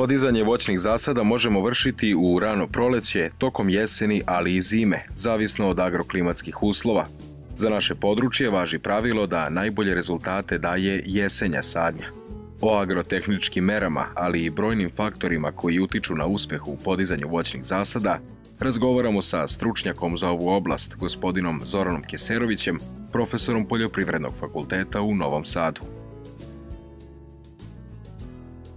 podizanje voćnih zasada možemo vršiti u rano proleće, tokom jeseni, ali i zime, zavisno od agroklimatskih uslova. Za naše područje važi pravilo da najbolje rezultate daje jesenja sadnja. O agrotehničkim merama, ali i brojnim faktorima koji utiču na uspeh u podizanju voćnih zasada, razgovaramo sa stručnjakom za ovu oblast, gospodinom Zoranom Keserovićem, profesorom Poljoprivrednog fakulteta u Novom Sadu.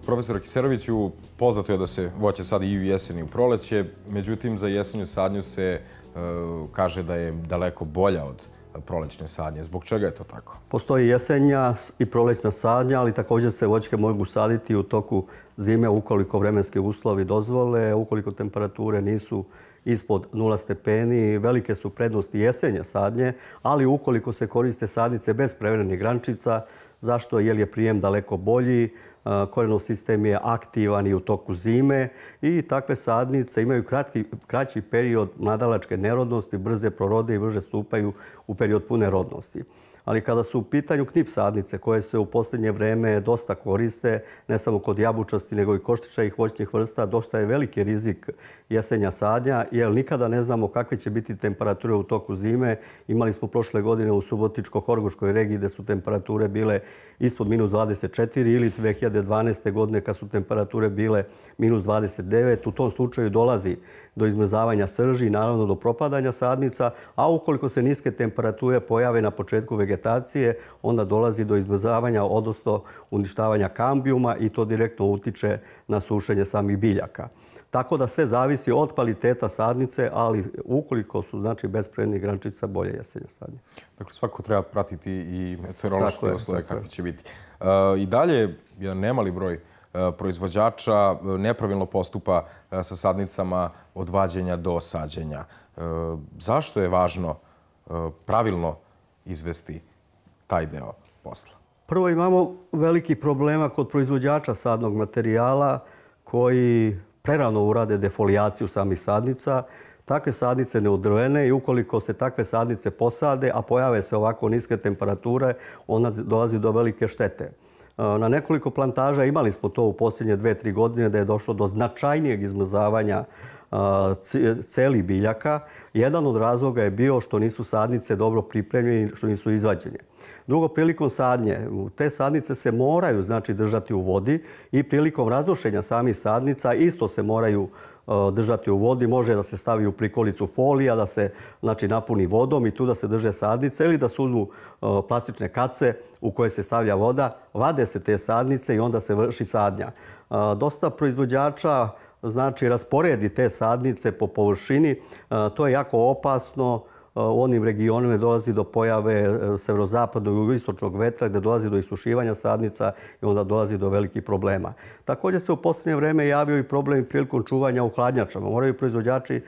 Profesor Kiseroviću, poznato je da se voće sadi i u jeseni i u proleće, međutim za jesenju sadnju se e, kaže da je daleko bolja od prolećne sadnje. Zbog čega je to tako? Postoji jesenja i prolećna sadnja, ali također se voćke mogu saditi u toku zime ukoliko vremenske uslovi dozvole, ukoliko temperature nisu ispod nula stepeni. Velike su prednosti jesenja sadnje, ali ukoliko se koriste sadnice bez prevrenih grančica, zašto je prijem daleko bolji, korenov sistem je aktivan i u toku zime i takve sadnice imaju kratki, kraći period mladalačke nerodnosti, brze prorode i brže stupaju u period pune rodnosti. Uh, Ali kada su u pitanju knip sadnice, koje se u posljednje vreme dosta koriste, ne samo kod jabučasti, nego i koštića i hvoćnih vrsta, dosta je veliki rizik jesenja sadnja, jer nikada ne znamo kakve će biti temperature u toku zime. Imali smo prošle godine u Subotičko-Horgoškoj regiji gde su temperature bile ispod minus 24 ili 2012. godine kad su temperature bile minus 29. U tom slučaju dolazi do izmrzavanja srži i naravno do propadanja sadnica, a ukoliko se niske temperature pojave na početku vegetacije, vegetacije, onda dolazi do izbrzavanja, odnosno uništavanja kambijuma i to direktno utiče na sušenje samih biljaka. Tako da sve zavisi od kvaliteta sadnice, ali ukoliko su znači, bezprednih grančica, bolje jesenja sadnje. Dakle, svako treba pratiti i meteorološke osloje kakve će biti. E, I dalje je nemali broj e, proizvođača e, nepravilno postupa sa sadnicama od vađenja do sađenja. Zašto je važno pravilno izvesti sadnice? taj deo posla? Prvo imamo veliki problema kod proizvođača sadnog materijala koji prerano urade defoliaciju samih sadnica. Takve sadnice neodrvene i ukoliko se takve sadnice posade, a pojave se ovako niske temperature, onda dolazi do velike štete. E, na nekoliko plantaža imali smo to u posljednje dve, tri godine da je došlo do značajnijeg izmrzavanja e, celi biljaka. Jedan od razloga je bio što nisu sadnice dobro pripremljene i što nisu izvađene. Drugo, prilikom sadnje. Te sadnice se moraju znači, držati u vodi i prilikom razlušenja samih sadnica isto se moraju e, držati u vodi. Može da se stavi u prikolicu folija, da se znači, napuni vodom i tu da se drže sadnice ili da se uzmu e, plastične kace u koje se stavlja voda. Vade se te sadnice i onda se vrši sadnja. E, dosta proizvođača znači rasporedi te sadnice po površini. To je jako opasno. To je jako opasno u onim regionima dolazi do pojave e, severozapadnog i istočnog vetra gde dolazi do isušivanja sadnica i onda dolazi do velikih problema. Također se u posljednje vreme javio i problem prilikom čuvanja u hladnjačama. Moraju proizvođači e,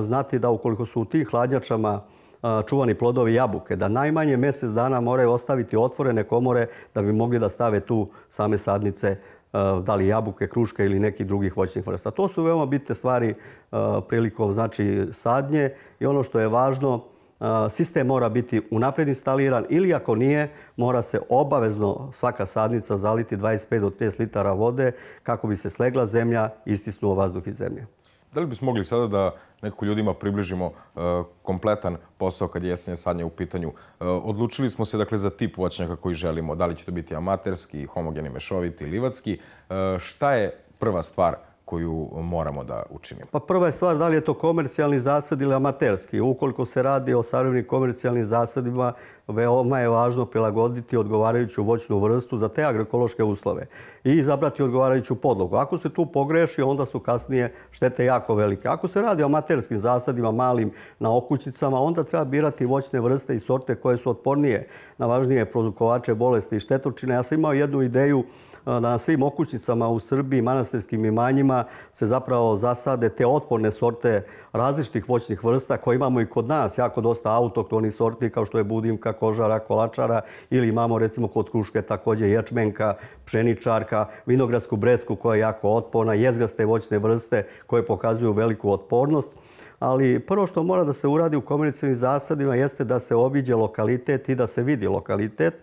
znati da ukoliko su u tim hladnjačama e, čuvani plodovi jabuke, da najmanje mjesec dana moraju ostaviti otvorene komore da bi mogli da stave tu same sadnice hladnjačama Eh, da li jabuke, kruške ili nekih drugih voćnih vrsta. To su veoma bitne stvari eh, prilikom znači, sadnje i ono što je važno, eh, sistem mora biti unapred instaliran ili ako nije, mora se obavezno svaka sadnica zaliti 25 do 30 litara vode kako bi se slegla zemlja i istisnuo vazduh iz zemlje. Da li bismo mogli sada da nekako ljudima približimo e, kompletan posao kad je jesenje sadnje u pitanju? E, odlučili smo se dakle za tip voćnjaka koji želimo. Da li će to biti amaterski, homogeni, mešoviti, livatski? E, šta je prva stvar koja koju moramo da učinimo? Pa prva je stvar da li je to komercijalni zasad ili amaterski. Ukoliko se radi o savremenim komercijalnim zasadima, veoma je važno prilagoditi odgovarajuću voćnu vrstu za te agroekološke uslove i izabrati odgovarajuću podlogu. Ako se tu pogreši, onda su kasnije štete jako velike. Ako se radi o amaterskim zasadima, malim na okućicama, onda treba birati voćne vrste i sorte koje su otpornije na važnije produkovače bolesti i štetočine. Ja sam imao jednu ideju da na svim okućnicama u Srbiji, manastirskim imanjima, se zapravo zasade te otporne sorte različitih voćnih vrsta koje imamo i kod nas, jako dosta autoktoni sorti kao što je budimka, kožara, kolačara ili imamo recimo kod kruške također ječmenka, pšeničarka, vinogradsku bresku koja je jako otporna, jezgaste voćne vrste koje pokazuju veliku otpornost. Ali prvo što mora da se uradi u komunicijnim zasadima jeste da se obiđe lokalitet i da se vidi lokalitet.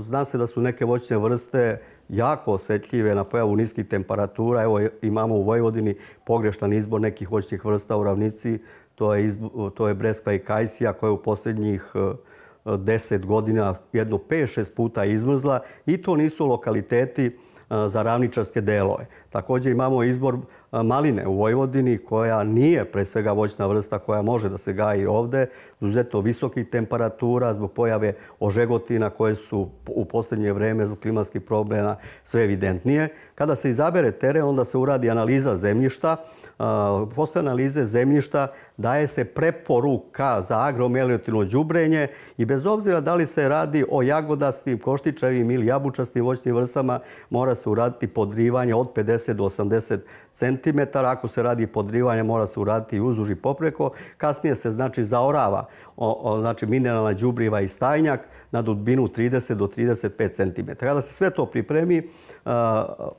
Zna se da su neke voćne vrste jako osjetljive na pojavu niskih temperatura. Evo imamo u Vojvodini pogrešan izbor nekih očnih vrsta u ravnici. To je Breskva i Kajsija koja je u posljednjih e, deset godina jedno 5-6 puta izmrzla i to nisu lokaliteti e, za ravničarske delove. Također imamo izbor vrsta maline u Vojvodini, koja nije pre svega voćna vrsta koja može da se gaji ovde, uzetno visokih temperatura zbog pojave ožegotina koje su u posljednje vreme zbog klimatskih problema sve evidentnije. Kada se izabere teren, onda se uradi analiza zemljišta, posle analize zemljišta daje se preporuka za agromelijotino džubrenje i bez obzira da li se radi o jagodastim, koštičevim ili jabučastim voćnim vrstama, mora se uraditi podrivanje od 50 do 80 cm. Ako se radi podrivanje, mora se uraditi uzduž i popreko. Kasnije se znači zaorava znači mineralna džubriva i stajnjak na dubinu 30 do 35 cm. Kada se sve to pripremi,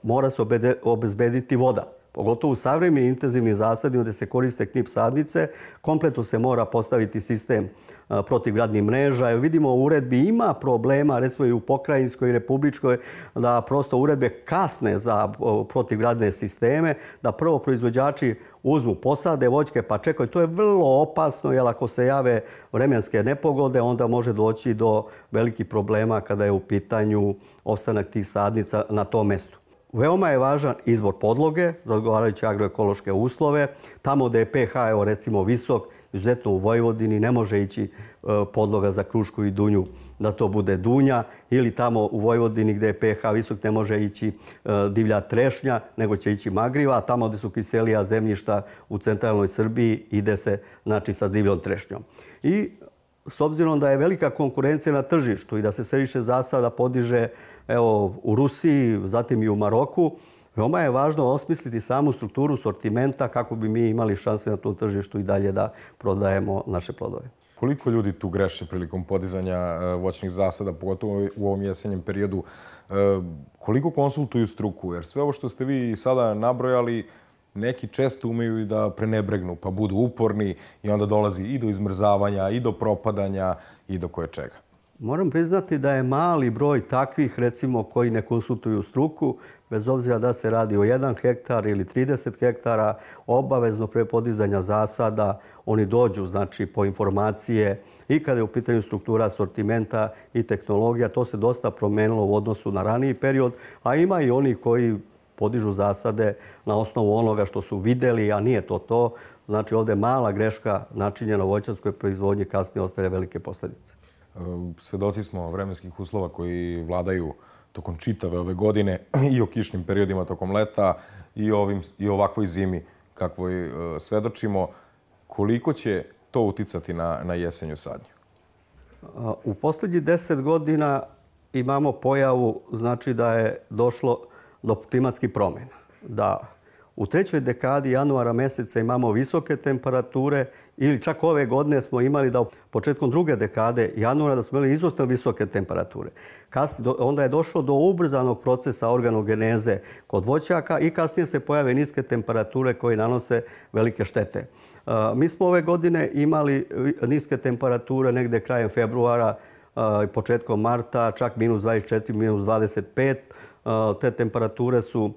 mora se obezbediti voda pogotovo u savremenim intenzivnim zasadima gdje se koriste knip sadnice, kompletno se mora postaviti sistem e, protivgradnih mreža. Vidimo, u uredbi ima problema, recimo i u pokrajinskoj i republičkoj, da prosto uredbe kasne za e, protivgradne sisteme, da prvo proizvođači uzmu posade, voćke, pa čekaju. To je vrlo opasno, jer ako se jave vremenske nepogode, onda može doći do velikih problema kada je u pitanju ostanak tih sadnica na tom mestu veoma je važan izbor podloge za odgovarajuće agroekološke uslove. Tamo gde je pH, evo recimo, visok, izuzetno u Vojvodini, ne može ići e, podloga za krušku i dunju da to bude dunja. Ili tamo u Vojvodini gde je pH visok ne može ići e, divlja trešnja, nego će ići magriva, a tamo gde su kiselija zemljišta u centralnoj Srbiji ide se znači, sa divljom trešnjom. I s obzirom da je velika konkurencija na tržištu i da se sve više zasada podiže uh, evo, u Rusiji, zatim i u Maroku. Veoma je važno osmisliti samu strukturu sortimenta kako bi mi imali šanse na tom tržištu i dalje da prodajemo naše plodove. Koliko ljudi tu greše prilikom podizanja e, voćnih zasada, pogotovo u ovom jesenjem periodu, e, koliko konsultuju struku? Jer sve ovo što ste vi sada nabrojali, neki često umeju i da prenebregnu, pa budu uporni i onda dolazi i do izmrzavanja, i do propadanja, i do koje čega. Moram priznati da je mali broj takvih, recimo, koji ne konsultuju struku, bez obzira da se radi o 1 hektar ili 30 hektara, obavezno pre podizanja zasada, oni dođu, znači, po informacije i kada je u pitanju struktura, sortimenta i tehnologija. To se dosta promenilo u odnosu na raniji period, a ima i oni koji podižu zasade na osnovu onoga što su videli, a nije to to. Znači, ovdje mala greška načinjena u voćarskoj proizvodnji kasnije ostaje velike posljedice. Eh, Svedoci smo vremenskih uslova koji vladaju tokom čitave ove godine i o kišnim periodima tokom leta i, ovim, i ovakvoj zimi kakvoj eh, svedočimo. Koliko će to uticati na, na jesenju sadnju? Eh, u posljednjih deset godina imamo pojavu znači da je došlo do klimatskih promjena. Da U trećoj dekadi januara meseca imamo visoke temperature ili čak ove godine smo imali da početkom druge dekade januara da smo imali izuzetno visoke temperature. Kasnije, onda je došlo do ubrzanog procesa organogeneze kod voćaka i kasnije se pojave niske temperature koje nanose velike štete. Mi smo ove godine imali niske temperature negde krajem februara, početkom marta, čak minus 24, minus 25. Te temperature su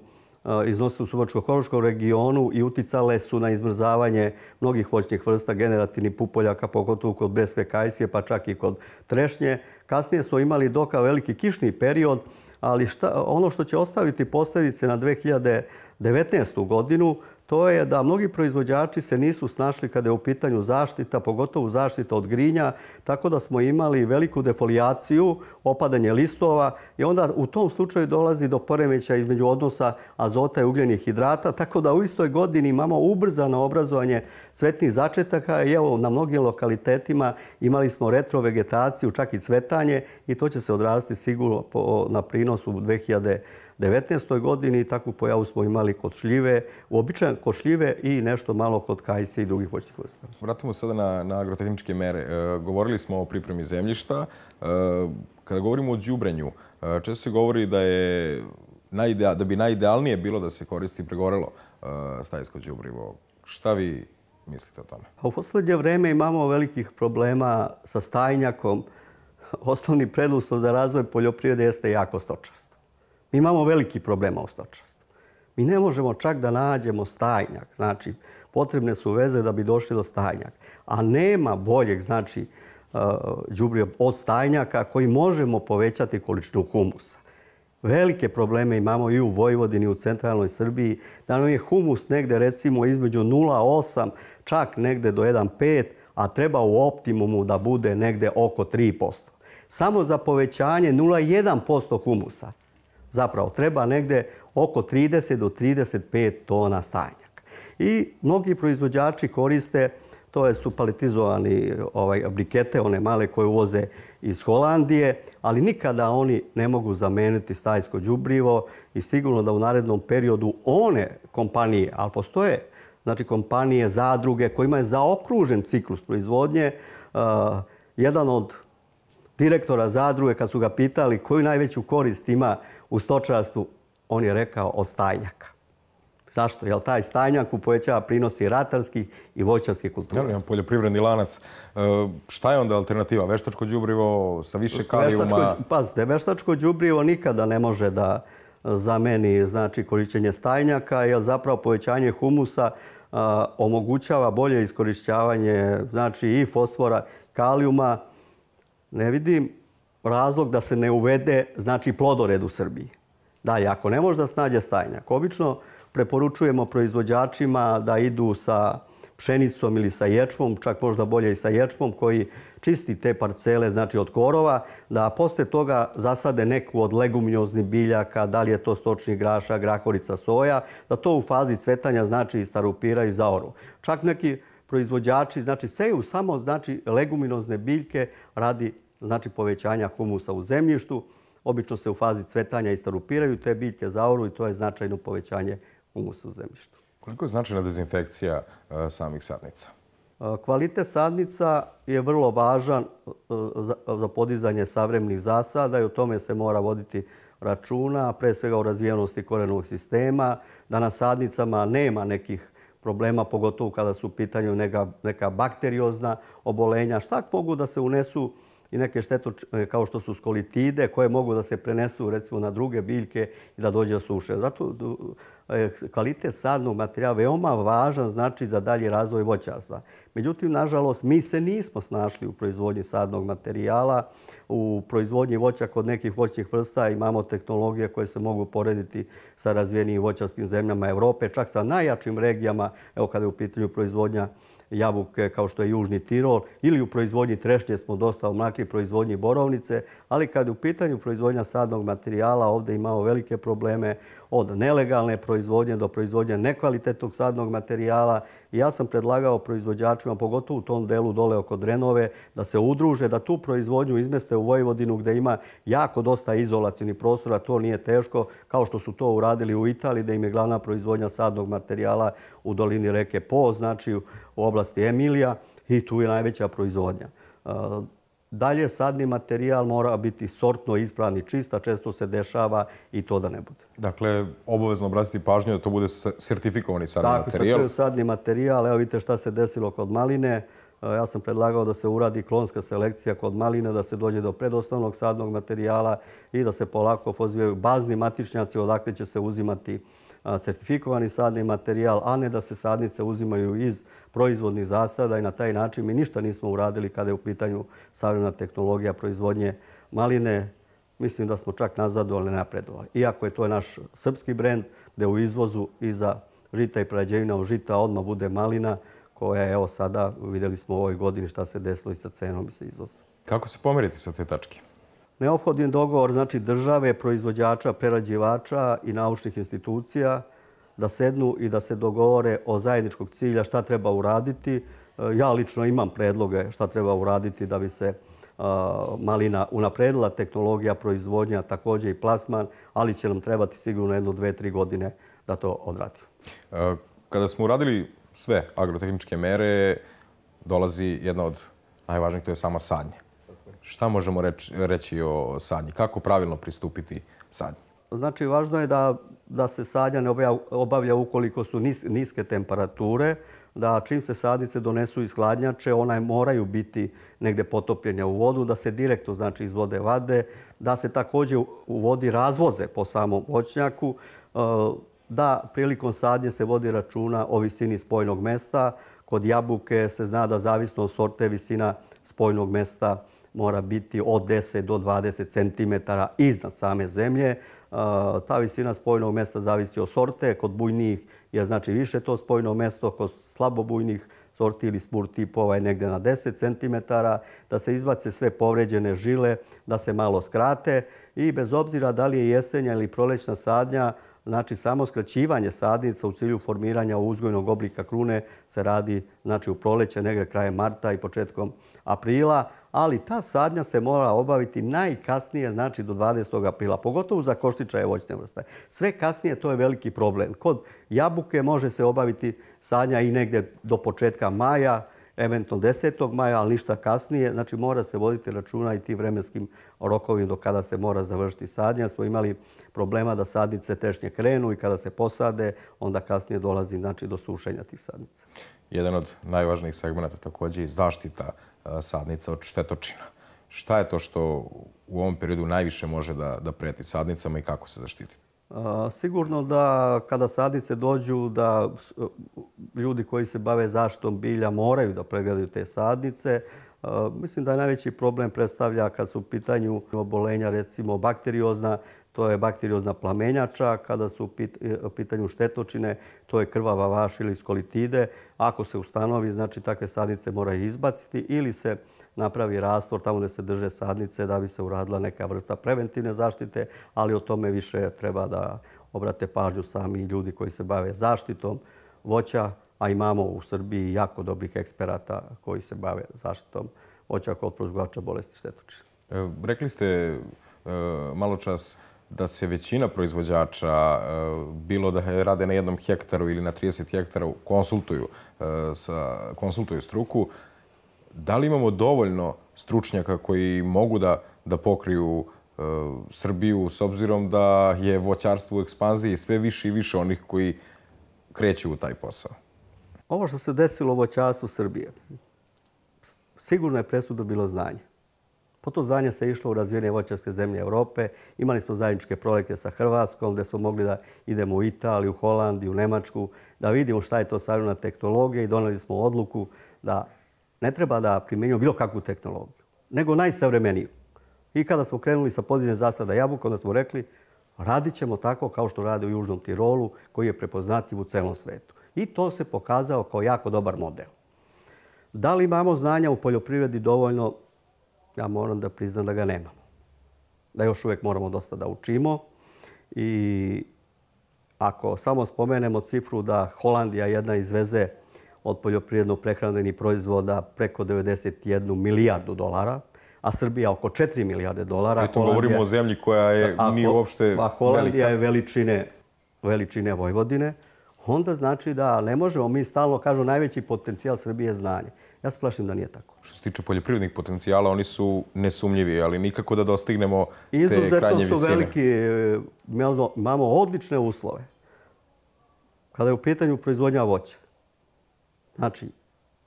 iznosili u Subačko-Horoškom regionu i uticale su na izmrzavanje mnogih voćnih vrsta, generativnih pupoljaka, pogotovo kod Breskve kajsije, pa čak i kod Trešnje. Kasnije su imali doka veliki kišni period, ali ono što će ostaviti posljedice na 2019. godinu, to je da mnogi proizvođači se nisu snašli kada je u pitanju zaštita, pogotovo zaštita od grinja, tako da smo imali veliku defolijaciju, opadanje listova i onda u tom slučaju dolazi do poremeća između odnosa azota i ugljenih hidrata, tako da u istoj godini imamo ubrzano obrazovanje cvetnih začetaka i evo na mnogim lokalitetima imali smo retrovegetaciju, čak i cvetanje i to će se odrasti sigurno na prinos u 2020. 19. godini takvu pojavu smo imali kod šljive, uobičajan kod šljive i nešto malo kod kajse i drugih voćnih vrsta. Vratimo sada na, na agrotehničke mere. E, govorili smo o pripremi zemljišta. E, kada govorimo o džubrenju, e, često se govori da je najideal, da bi najidealnije bilo da se koristi pregorelo e, stajsko džubrivo. Šta vi mislite o tome? A u poslednje vreme imamo velikih problema sa stajnjakom. Osnovni predlustvo za razvoj poljoprivrede jeste jako stočarstvo. Mi imamo veliki problema u stočarstvu. Mi ne možemo čak da nađemo stajnjak. Znači, potrebne su veze da bi došli do stajnjaka. A nema boljeg, znači, džubrija e, od stajnjaka koji možemo povećati količinu humusa. Velike probleme imamo i u Vojvodini, i u centralnoj Srbiji. Da nam je humus negde, recimo, između 0,8, čak negde do 1,5, a treba u optimumu da bude negde oko 3%. Samo za povećanje 0,1% humusa zapravo treba negde oko 30 do 35 tona stajnjak. I mnogi proizvođači koriste, to su paletizovani ovaj, brikete, one male koje uvoze iz Holandije, ali nikada oni ne mogu zameniti stajsko džubrivo i sigurno da u narednom periodu one kompanije, ali postoje znači kompanije, zadruge kojima je zaokružen ciklus proizvodnje, uh, jedan od direktora zadruge kad su ga pitali koju najveću korist ima u stočarstvu, on je rekao o stajnjaka. Zašto? Jer taj stajnjak upovećava prinosi ratarskih i voćarskih kultura. Jel imam poljoprivredni lanac. E, šta je onda alternativa? Veštačko džubrivo sa više kalijuma? Pazite, veštačko džubrivo nikada ne može da zameni znači, korišćenje stajnjaka, jer zapravo povećanje humusa e, omogućava bolje iskorišćavanje znači, i fosfora, kalijuma. Ne vidim razlog da se ne uvede znači plodored u Srbiji. Da, i ako ne može da snađe stajnjak, obično preporučujemo proizvođačima da idu sa pšenicom ili sa ječmom, čak možda bolje i sa ječmom, koji čisti te parcele znači od korova, da posle toga zasade neku od leguminozni biljaka, da li je to stočni graša, grahorica, soja, da to u fazi cvetanja znači i starupira i zaoru. Čak neki proizvođači znači seju samo znači leguminozne biljke radi znači povećanja humusa u zemljištu. Obično se u fazi cvetanja istarupiraju te biljke zaoru i to je značajno povećanje humusa u zemljištu. Koliko je značajna dezinfekcija e, samih sadnica? E, kvalitet sadnica je vrlo važan e, za podizanje savremnih zasada i o tome se mora voditi računa, pre svega o razvijenosti korenovog sistema, da na sadnicama nema nekih problema, pogotovo kada su u pitanju neka bakteriozna obolenja. Šta mogu da se unesu u sadnicama? i neke štetočine kao što su skolitide koje mogu da se prenesu recimo na druge biljke i da dođe do suše. Zato je kvalitet sadnog materijala veoma važan znači za dalji razvoj voćarstva. Međutim, nažalost, mi se nismo snašli u proizvodnji sadnog materijala. U proizvodnji voća kod nekih voćnih vrsta imamo tehnologije koje se mogu porediti sa razvijenim voćarskim zemljama Evrope, čak sa najjačim regijama, evo kada je u pitanju proizvodnja voća jabuke kao što je Južni Tirol ili u proizvodnji trešnje smo dosta omakli proizvodnji borovnice, ali kad je u pitanju proizvodnja sadnog materijala ovdje imamo velike probleme od nelegalne proizvodnje do proizvodnje nekvalitetnog sadnog materijala. Ja sam predlagao proizvođačima, pogotovo u tom delu dole oko Drenove, da se udruže, da tu proizvodnju izmeste u Vojvodinu gde ima jako dosta izolacijni prostora. To nije teško, kao što su to uradili u Italiji, gde im je glavna proizvodnja sadnog materijala u dolini reke Po, znači u oblasti Emilija i tu je najveća proizvodnja. E, dalje sadni materijal mora biti sortno ispravan i čista, često se dešava i to da ne bude. Dakle, obavezno obratiti pažnju da to bude sertifikovani sadni Tako, materijal. Tako, sadni materijal, evo vidite šta se desilo kod maline. E, ja sam predlagao da se uradi klonska selekcija kod maline, da se dođe do predostavnog sadnog materijala i da se polako fozivaju bazni matičnjaci odakle će se uzimati materijal certifikovani sadni materijal, a ne da se sadnice uzimaju iz proizvodnih zasada i na taj način mi ništa nismo uradili kada je u pitanju savljena tehnologija proizvodnje maline. Mislim da smo čak nazadovali, napredovali. Iako je to naš srpski brend, gde u izvozu iza žita i prađevina u žita odmah bude malina, koja je evo sada, videli smo u ovoj godini šta se desilo i sa cenom i sa izvozom. Kako se pomerite sa te tačke? neophodni dogovor znači države, proizvođača, prerađivača i naučnih institucija da sednu i da se dogovore o zajedničkog cilja, šta treba uraditi. E, ja lično imam predloge šta treba uraditi da bi se e, malina unapredila, tehnologija, proizvodnja, također i plasman, ali će nam trebati sigurno jedno, dve, tri godine da to odradimo. E, kada smo uradili sve agrotehničke mere, dolazi jedna od najvažnijih, to je sama sadnja. Šta možemo reći, reći o sadnji? Kako pravilno pristupiti sadnji? Znači, važno je da, da se sadnja ne obavlja, obavlja ukoliko su nis, niske temperature, da čim se sadnice donesu iz hladnjače, one moraju biti negde potopljenja u vodu, da se direktno znači, iz vode vade, da se također u vodi razvoze po samom voćnjaku, e, da prilikom sadnje se vodi računa o visini spojnog mesta. Kod jabuke se zna da zavisno od sorte visina spojnog mesta je mora biti od 10 do 20 cm iznad same zemlje. E, ta visina spojnog mesta zavisi od sorte. Kod bujnijih je znači više to spojno mesto. Kod slabobujnih sorti ili spur tipova je negde na 10 cm. Da se izbace sve povređene žile, da se malo skrate. I bez obzira da li je jesenja ili prolećna sadnja, Znači, samo skraćivanje sadnica u cilju formiranja uzgojnog oblika krune se radi znači u proleće, negre kraje marta i početkom aprila. Znači, ali ta sadnja se mora obaviti najkasnije, znači do 20. aprila, pogotovo za koštičaje voćne vrste. Sve kasnije to je veliki problem. Kod jabuke može se obaviti sadnja i negde do početka maja, eventualno 10. maja, ali ništa kasnije. Znači, mora se voditi računa i tim vremenskim rokovim do kada se mora završiti sadnja. Smo imali problema da sadnice trešnje krenu i kada se posade, onda kasnije dolazi znači, do sušenja tih sadnica. Jedan od najvažnijih segmenta također je zaštita e, sadnica od štetočina. Šta je to što u ovom periodu najviše može da preti sadnicama i kako se zaštititi? Sigurno da kada sadice dođu, da e, ljudi koji se bave zaštom bilja moraju da pregledaju te sadice. Mislim da najveći problem predstavlja kad su u pitanju obolenja, recimo bakteriozna, to je bakteriozna plamenjača, kada su u e, pitanju štetočine, to je krvava vaš ili skolitide. Ako se ustanovi, znači takve sadice moraju izbaciti ili se izbaciti napravi rastvor tamo gdje se drže sadnice da bi se uradila neka vrsta preventivne zaštite, ali o tome više treba da obrate pažnju sami ljudi koji se bave zaštitom voća, a imamo u Srbiji jako dobrih eksperata koji se bave zaštitom voća kod prozgovača bolesti štetočina. E, rekli ste e, malo čas da se većina proizvođača, e, bilo da rade na jednom hektaru ili na 30 hektaru, konsultuju struku da li imamo dovoljno stručnjaka koji mogu da, da pokriju e, Srbiju s obzirom da je voćarstvo u ekspanziji sve više i više onih koji kreću u taj posao? Ovo što se desilo u voćarstvu Srbije, sigurno je presudno bilo znanje. Po to znanje se išlo u razvijene voćarske zemlje Europe. Imali smo zajedničke projekte sa Hrvatskom, gde smo mogli da idemo u Italiju, u Holandiju, u Nemačku, da vidimo šta je to savjena tehnologija i donali smo odluku da ne treba da primenju bilo kakvu tehnologiju, nego najsavremeniju. I kada smo krenuli sa podizanjem zasada jabuka, onda smo rekli radit ćemo tako kao što rade u Južnom Tirolu, koji je prepoznatljiv u celom svetu. I to se pokazao kao jako dobar model. Da li imamo znanja u poljoprivredi dovoljno? Ja moram da priznam da ga nemamo. Da još uvek moramo dosta da učimo. I ako samo spomenemo cifru da Holandija jedna izveze od poljoprijednog prehranjenih proizvoda preko 91 milijardu dolara, a Srbija oko 4 milijarde dolara. Eto govorimo o zemlji koja je mi uopšte velika. A Holandija je veličine Vojvodine. Onda znači da ne možemo, mi stalno kažu, najveći potencijal Srbije je znanje. Ja se plašim da nije tako. Što se tiče poljoprivrednih potencijala, oni su nesumljivi, ali nikako da dostignemo te krajnje visine. Izuzetno su veliki, imamo odlične uslove. Kada je u pitanju proizvodnja voća, Znači,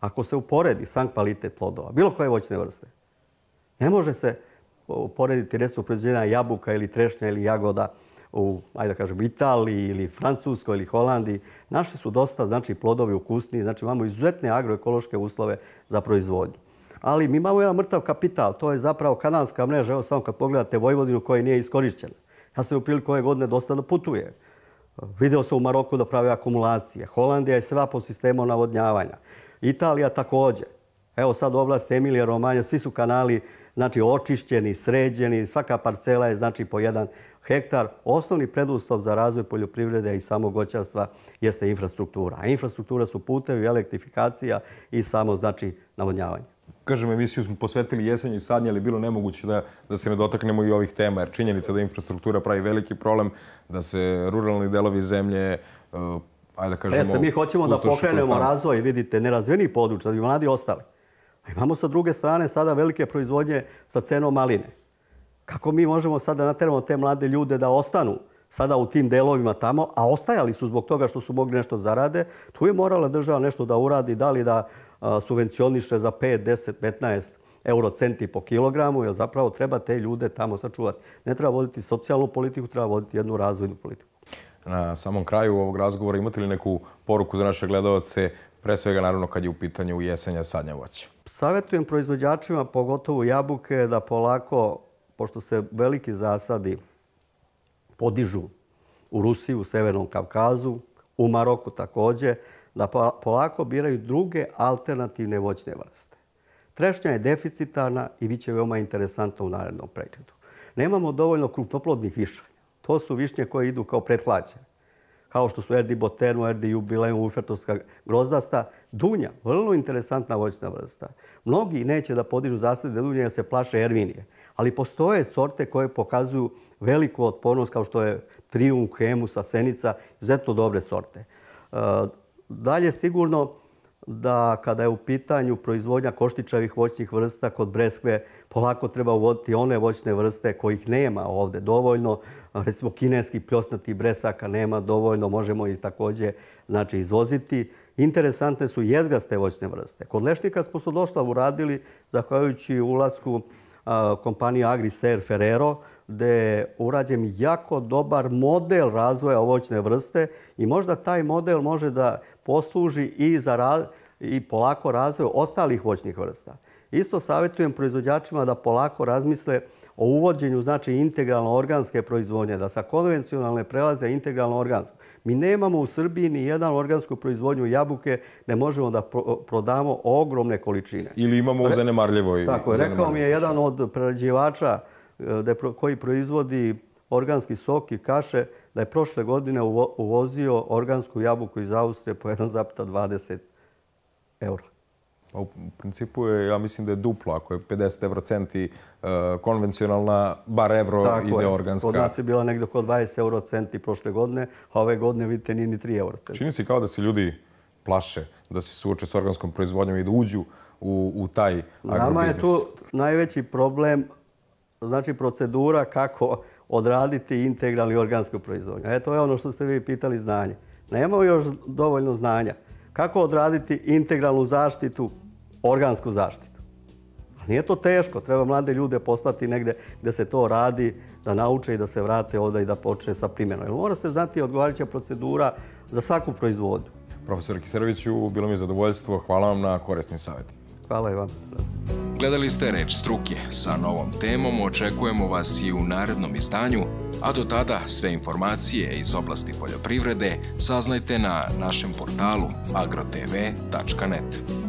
ako se uporedi sam kvalitet plodova, bilo koje voćne vrste, ne može se uporediti resu proizvodnja jabuka ili trešnja ili jagoda u ajde da kažem, Italiji ili Francuskoj ili Holandiji. Naše su dosta znači, plodovi ukusni, znači imamo izuzetne agroekološke uslove za proizvodnju. Ali mi imamo jedan mrtav kapital, to je zapravo kanalska mreža, evo samo kad pogledate Vojvodinu koja nije iskorišćena. Ja sam u priliku ove godine dosta da putujem. Video se u Maroku da prave akumulacije. Holandija je sva po sistemu navodnjavanja. Italija također. Evo sad oblast Emilija Romanja, svi su kanali znači, očišćeni, sređeni, svaka parcela je znači, po jedan hektar. Osnovni predustav za razvoj poljoprivrede i samogoćarstva jeste infrastruktura. A infrastruktura su putevi, elektrifikacija i samo znači, navodnjavanje kažem, emisiju smo posvetili jesenju i sadnje, ali bilo nemoguće da, da se ne dotaknemo i ovih tema, jer činjenica da infrastruktura pravi veliki problem, da se ruralni delovi zemlje uh, Ajde, kažemo, Jeste, mi hoćemo da pokrenemo razvoj, vidite, nerazvijenih područja, da bi mladi ostali. A imamo sa druge strane sada velike proizvodnje sa cenom maline. Kako mi možemo sada natrenuti te mlade ljude da ostanu sada u tim delovima tamo, a ostajali su zbog toga što su mogli nešto zarade, tu je morala država nešto da uradi, da li da uh, subvencioniše za 5, 10, 15 eurocenti po kilogramu, jer zapravo treba te ljude tamo sačuvati. Ne treba voditi socijalnu politiku, treba voditi jednu razvojnu politiku. Na samom kraju ovog razgovora imate li neku poruku za naše gledalce, pre svega naravno kad je u pitanju jesenja sadnja voća? Savjetujem proizvođačima, pogotovo jabuke, da polako, pošto se veliki zasadi podižu u Rusiji, u Severnom Kavkazu, u Maroku također, da polako biraju druge alternativne voćne vrste. Trešnja je deficitarna i bit će veoma interesantna u narednom pregledu. Nemamo dovoljno krupnoplodnih višanja. To su višnje koje idu kao pretlađene. Kao što su Erdi Boterno, Erdi Jubileum, Ufertovska grozdasta. Dunja, vrlo interesantna voćna vrsta. Mnogi neće da podižu zasede Dunja jer se plaše Ervinije. Ali postoje sorte koje pokazuju veliku otpornost kao što je Triumf, Hemusa, Senica. Zetno dobre sorte. Uh, dalje sigurno da kada je u pitanju proizvodnja koštičavih voćnih vrsta kod Breskve, polako treba uvoditi one voćne vrste kojih nema ovde dovoljno. Recimo, kineski pljosnati bresaka nema dovoljno, možemo ih također znači, izvoziti. Interesantne su jezgaste voćne vrste. Kod lešnika smo su došla uradili, zahvaljujući ulazku kompanije Agri Ser Ferrero, gde je urađen jako dobar model razvoja ovoćne vrste i možda taj model može da posluži i za i polako razvoj ostalih voćnih vrsta. Isto savjetujem proizvođačima da polako razmisle o uvođenju znači integralno-organske proizvodnje, da sa konvencionalne prelaze integralno-organske. Mi nemamo u Srbiji ni jedan organsku proizvodnju jabuke ne možemo da prodamo ogromne količine. Ili imamo u zanemarljivoj. Tako je, rekao mi je jedan od prerađivača uh, E, koji proizvodi organski sok i kaše, da je prošle godine uvozio organsku jabuku iz Austrije po 1,20 eura. Pa u principu je, ja mislim da je duplo, ako je 50 eurocenti e, konvencionalna, bar euro ide organska. Tako je, od nas je bila nekde oko 20 eurocenti prošle godine, a ove godine vidite nije ni 3 eurocenti. Čini se kao da se ljudi plaše da se suoče s organskom proizvodnjom i da uđu u taj agrobiznis. Nama je tu najveći problem znači procedura kako odraditi integralnu organsku proizvodnju. E, to je ono što ste vi pitali znanje. Nemamo još dovoljno znanja. Kako odraditi integralnu zaštitu, organsku zaštitu? Nije to teško. Treba mlade ljude poslati negde gde se to radi, da nauče i da se vrate ovdje i da počne sa primjenom. Mora se znati odgovarajuća procedura za svaku proizvodnju. Profesor Kisaroviću, bilo mi je zadovoljstvo. Hvala vam na korisnim savjetima. Hvala i vam. Gledali ste Reč struke. Sa novom temom očekujemo vas i u narednom izdanju, a do tada sve informacije iz oblasti poljoprivrede saznajte na našem portalu agrotv.net. Hvala.